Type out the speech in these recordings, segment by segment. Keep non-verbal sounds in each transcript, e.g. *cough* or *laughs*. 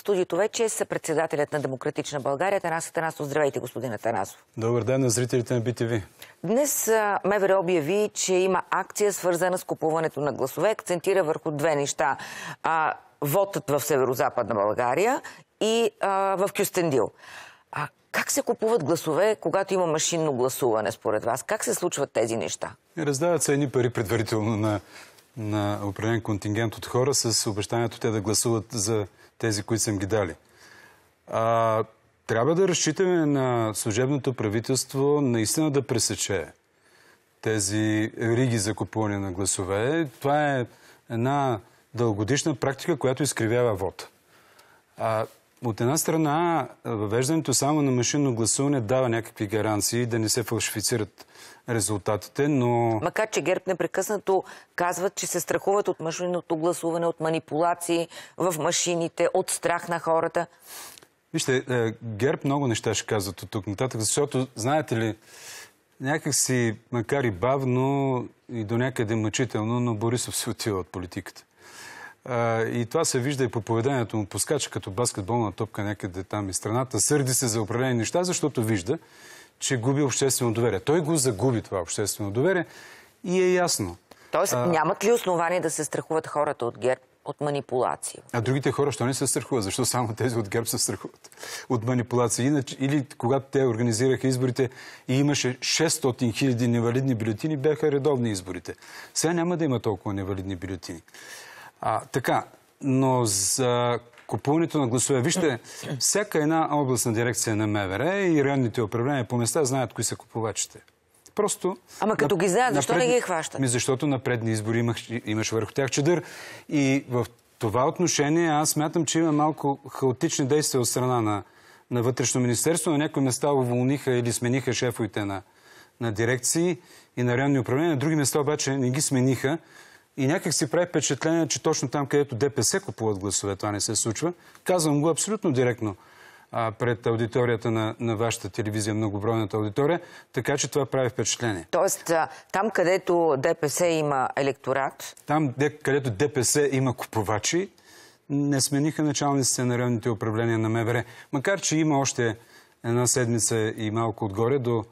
студиото вече е са председателят на Демократична България Танас Атанасов. Здравейте, господин Атанасов. Добър ден на зрителите на БТВ. Днес МВР обяви, че има акция свързана с купуването на гласове. Акцентира върху две неща. А, вотът в Северо-Западна България и а, в Кюстендил. А как се купуват гласове, когато има машинно гласуване, според вас? Как се случват тези неща? Раздават се едни пари предварително на на определен контингент от хора с обещанието те да гласуват за тези, които съм ги дали. А, трябва да разчитаме на служебното правителство наистина да пресече тези риги за купуване на гласове. Това е една дългодишна практика, която изкривява вод. А, от една страна, въвеждането само на машинно гласуване дава някакви гаранции да не се фалшифицират резултатите, но... Макар, че ГЕРБ непрекъснато казват, че се страхуват от машинното гласуване, от манипулации в машините, от страх на хората. Вижте, е, ГЕРБ много неща ще казват от тук нататък, защото, знаете ли, някакси, макар и бавно и до някъде мъчително, но Борисов се отива от политиката. А, и това се вижда и по поведението му. пускача като баскетболна топка някъде там и страната. Сърди се за определени неща, защото вижда, че губи обществено доверие. Той го загуби това обществено доверие и е ясно. Тоест, а... нямат ли основания да се страхуват хората от ГЕРБ? от манипулации. А другите хора, що не се страхуват? Защо само тези от ГЕРБ се страхуват от манипулации? Иначе, или когато те организираха изборите и имаше 600 000 невалидни бюлетини, бяха редовни изборите. Сега няма да има толкова невалидни бюлетини. А, така, но за купуването на гласове. Вижте, всяка една областна дирекция на МВР и районните управления по места знаят кои са купувачите. Просто... Ама като ги знаят, защо напред... не ги хващат? Ми защото на предни избори имаш, имаш върху тях чедър. И в това отношение аз смятам, че има малко хаотични действия от страна на, на Вътрешно министерство. На някои места уволниха или смениха шефовете на, на дирекции и на районни управления. На други места обаче не ги смениха. И някак си прави впечатление, че точно там, където ДПС купуват гласове, това не се случва. Казвам го абсолютно директно а, пред аудиторията на, на вашата телевизия, многобройната аудитория, така че това прави впечатление. Тоест, там където ДПС има електорат... Там където ДПС има купувачи, не смениха началниците на районните управления на МВР. Макар, че има още една седмица и малко отгоре до,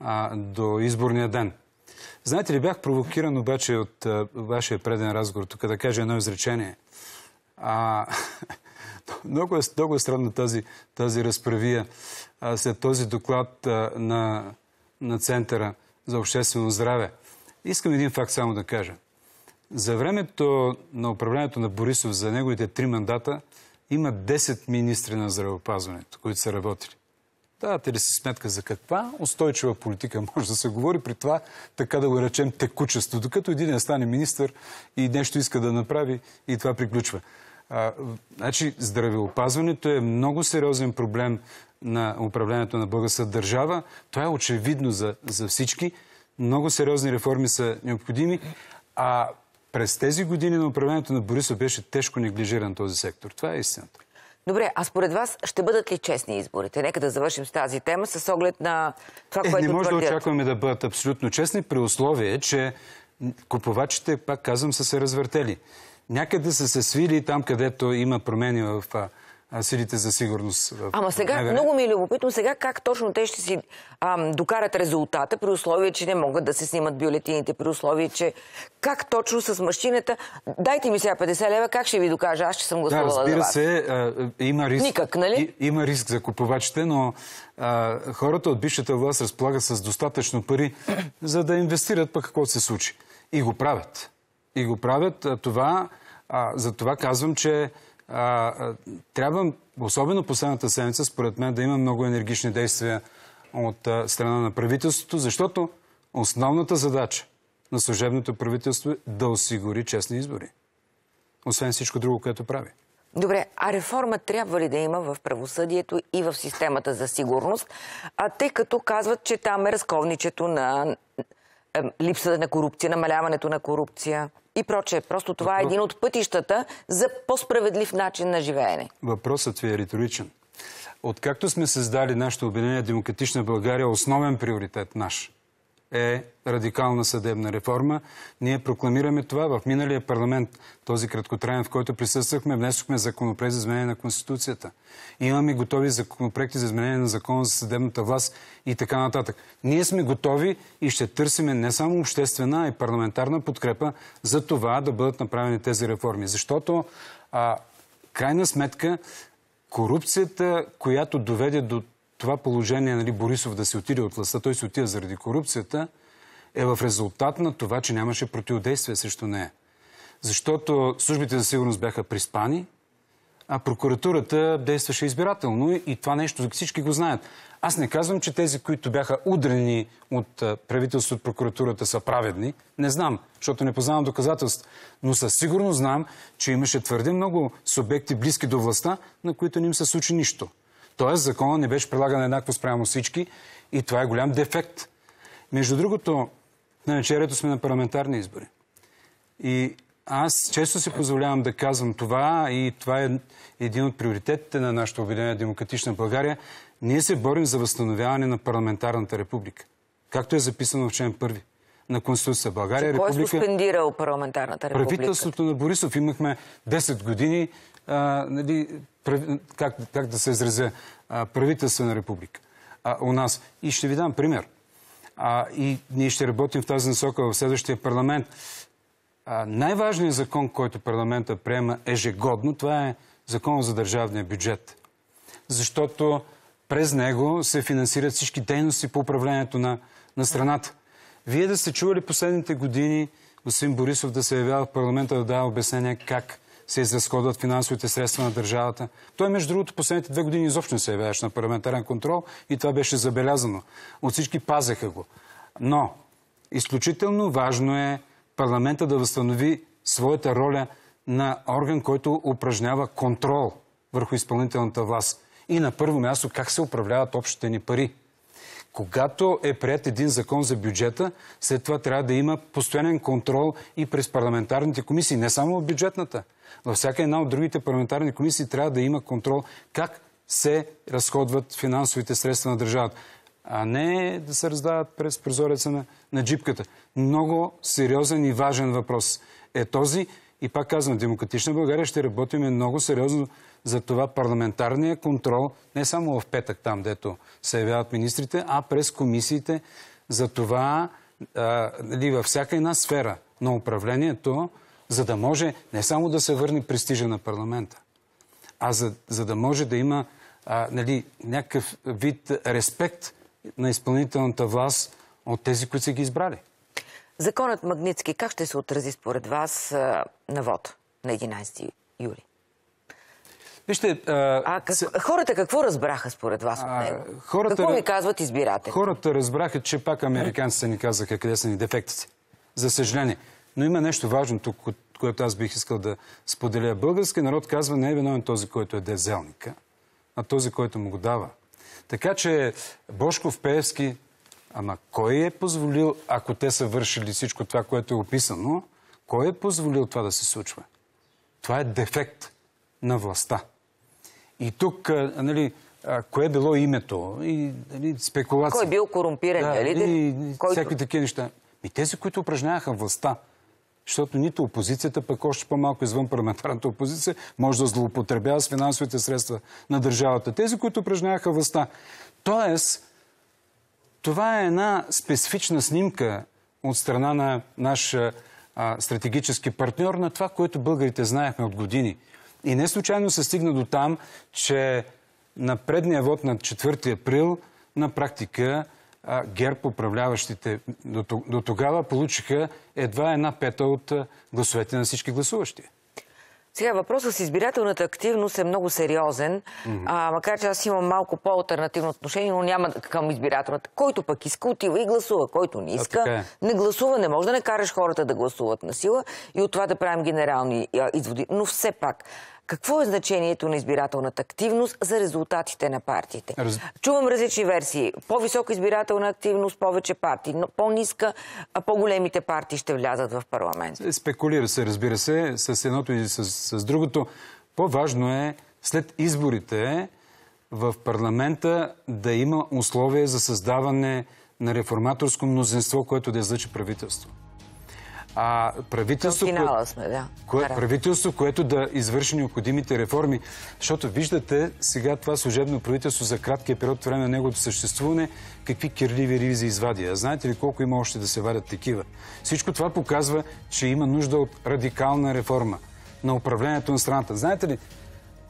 а, до изборния ден. Знаете ли, бях провокиран обаче от а, вашия преден разговор, тук да кажа едно изречение. А, *laughs* много, е, много е странно тази, тази разправия а, след този доклад а, на, на Центъра за обществено здраве. Искам един факт само да кажа. За времето на управлението на Борисов, за неговите три мандата, има 10 министри на здравеопазването, които са работили. Давате ли си сметка за каква устойчива политика *laughs* може да се говори при това, така да го речем текучество, докато един не стане министр и нещо иска да направи и това приключва. А, значи, здравеопазването е много сериозен проблем на управлението на българска държава. Това е очевидно за, за всички. Много сериозни реформи са необходими. А през тези години на управлението на Борисов беше тежко неглижиран този сектор. Това е истината. Добре, а според вас ще бъдат ли честни изборите? Нека да завършим с тази тема с оглед на това, е, което Не може твърдят. да очакваме да бъдат абсолютно честни при условие, че купувачите, пак казвам, са се развъртели. Някъде са се свили там, където има промени в силите за сигурност. Ама сега, много ми е любопитно, сега как точно те ще си ам, докарат резултата, при условие, че не могат да се снимат бюлетините, при условие, че как точно с машината, дайте ми сега 50 лева, как ще ви докажа, аз ще съм гласувала да, разбира за вас. се, а, има риск. Никак, нали? И, има риск за купувачите, но а, хората от бившата власт разполагат с достатъчно пари, *clears throat* за да инвестират пък какво се случи. И го правят. И го правят. А, това, а, за това казвам, че а, трябва, особено последната седмица, според мен, да има много енергични действия от а, страна на правителството, защото основната задача на служебното правителство е да осигури честни избори. Освен всичко друго, което прави. Добре, а реформа трябва ли да има в правосъдието и в системата за сигурност, а тъй като казват, че там е разковничето на липсата на корупция, намаляването на корупция? и прочее. Просто това е Въпрос... е един от пътищата за по-справедлив начин на живеене. Въпросът ви е риторичен. Откакто сме създали нашето обединение Демократична България, основен приоритет наш – е радикална съдебна реформа. Ние прокламираме това. В миналия парламент, този краткотраен, в който присъствахме, внесохме законопроект за изменение на Конституцията. Имаме готови законопроекти за изменение на Закона за съдебната власт и така нататък. Ние сме готови и ще търсиме не само обществена, а и парламентарна подкрепа за това да бъдат направени тези реформи. Защото, а, крайна сметка, корупцията, която доведе до това положение нали, Борисов да се отиде от властта, той се отида заради корупцията, е в резултат на това, че нямаше противодействие срещу нея. Защото службите за сигурност бяха приспани, а прокуратурата действаше избирателно и това нещо всички го знаят. Аз не казвам, че тези, които бяха удрени от правителството от прокуратурата са праведни. Не знам, защото не познавам доказателства. Но със сигурност знам, че имаше твърде много субекти близки до властта, на които не им се случи нищо. Тоест, закона не беше прилаган еднакво спрямо всички и това е голям дефект. Между другото, на вечерято сме на парламентарни избори. И аз често си позволявам да казвам това и това е един от приоритетите на нашата обединение демократична България. Ние се борим за възстановяване на парламентарната република, както е записано в член първи на Конституция България. Че кой е суспендирал парламентарната република? Правителството на Борисов имахме 10 години нали, прави, как, как да се изразя, правителствена република а, у нас. И ще ви дам пример. А, и ние ще работим в тази насока в следващия парламент. най-важният закон, който парламента приема ежегодно, това е закон за държавния бюджет. Защото през него се финансират всички дейности по управлението на, на страната. Вие да сте чували последните години господин Борисов да се явява в парламента да дава обяснение как се изразходват финансовите средства на държавата. Той, между другото, последните две години изобщо не се явяваше на парламентарен контрол и това беше забелязано. От всички пазеха го. Но изключително важно е парламента да възстанови своята роля на орган, който упражнява контрол върху изпълнителната власт. И на първо място как се управляват общите ни пари. Когато е прият един закон за бюджета, след това трябва да има постоянен контрол и през парламентарните комисии, не само в бюджетната. Във всяка една от другите парламентарни комисии трябва да има контрол как се разходват финансовите средства на държавата, а не да се раздават през прозореца на, на джипката. Много сериозен и важен въпрос е този. И пак казвам, Демократична България ще работиме много сериозно за това парламентарния контрол, не само в петък там, дето се явяват министрите, а през комисиите за това а, нали, във всяка една сфера на управлението за да може не само да се върне престижа на парламента, а за, за да може да има а, нали, някакъв вид респект на изпълнителната власт от тези, които са ги избрали. Законът Магницки как ще се отрази според вас а, на вод на 11 юли? Вижте, а, а как, с... хората какво разбраха според вас от него? А, хората, какво ви казват избирателите? Хората разбраха, че пак американците ни казаха къде са ни дефектите. За съжаление. Но има нещо важно тук, което аз бих искал да споделя. Българският народ казва, не е виновен този, който е дезелника, а този, който му го дава. Така че Бошков Пеевски, ама кой е позволил, ако те са вършили всичко това, което е описано, кой е позволил това да се случва? Това е дефект на властта. И тук, нали, кое е било името и нали, спекулация. Кой е бил корумпиран, да, ли? И, нали, Който... Всякакви такива неща. И тези, които упражняваха властта, защото нито опозицията, пък още по-малко извън парламентарната опозиция, може да злоупотребява с финансовите средства на държавата. Тези, които упражняваха властта. Тоест, това е една специфична снимка от страна на наш а, стратегически партньор на това, което българите знаехме от години. И не случайно се стигна до там, че на предния вод на 4 април на практика а, ГЕРБ управляващите до, до тогава получиха едва една пета от гласовете на всички гласуващи. Сега въпросът с избирателната активност е много сериозен, mm-hmm. а, макар че аз имам малко по-алтернативно отношение, но няма към избирателната. Който пък иска, отива и гласува. Който не иска, е. не гласува. Не може да не караш хората да гласуват на сила и от това да правим генерални изводи. Но все пак, какво е значението на избирателната активност за резултатите на партиите? Раз... Чувам различни версии. По-висока избирателна активност, повече партии, но по-ниска, а по-големите партии ще влязат в парламент. Е, спекулира се, разбира се, с едното и с, с другото. По-важно е след изборите в парламента да има условия за създаване на реформаторско мнозинство, което да излъчи правителство а правителство, кое... сме, да. Кое... правителство, което да извърши необходимите реформи. Защото виждате сега това служебно правителство за краткия период време на неговото съществуване, какви кирливи ризи извади. А знаете ли колко има още да се вадят такива? Всичко това показва, че има нужда от радикална реформа на управлението на страната. Знаете ли,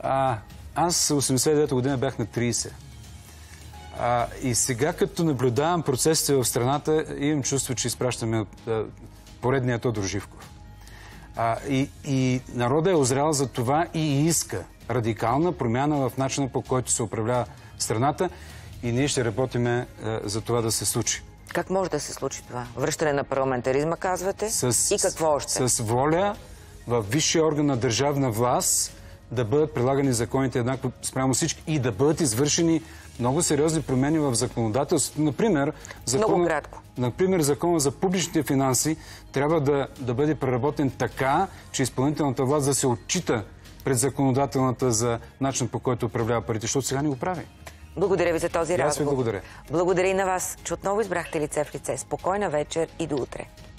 а, аз 89-та година бях на 30. А, и сега, като наблюдавам процесите в страната, имам чувство, че изпращаме а, поредния Тодор Живков. А, и, и народа е озрял за това и иска радикална промяна в начина по който се управлява страната и ние ще работиме а, е, за това да се случи. Как може да се случи това? Връщане на парламентаризма, казвате? С, и какво още? С воля в висшия орган на държавна власт да бъдат прилагани законите еднакво спрямо всички и да бъдат извършени много сериозни промени в законодателството. Например, закон, например закона за публичните финанси трябва да, да бъде преработен така, че изпълнителната власт да се отчита пред законодателната за начин по който управлява парите, защото сега не го прави. Благодаря ви за този разговор. Благодаря. благодаря и на вас, че отново избрахте лице в лице. Спокойна вечер и до утре.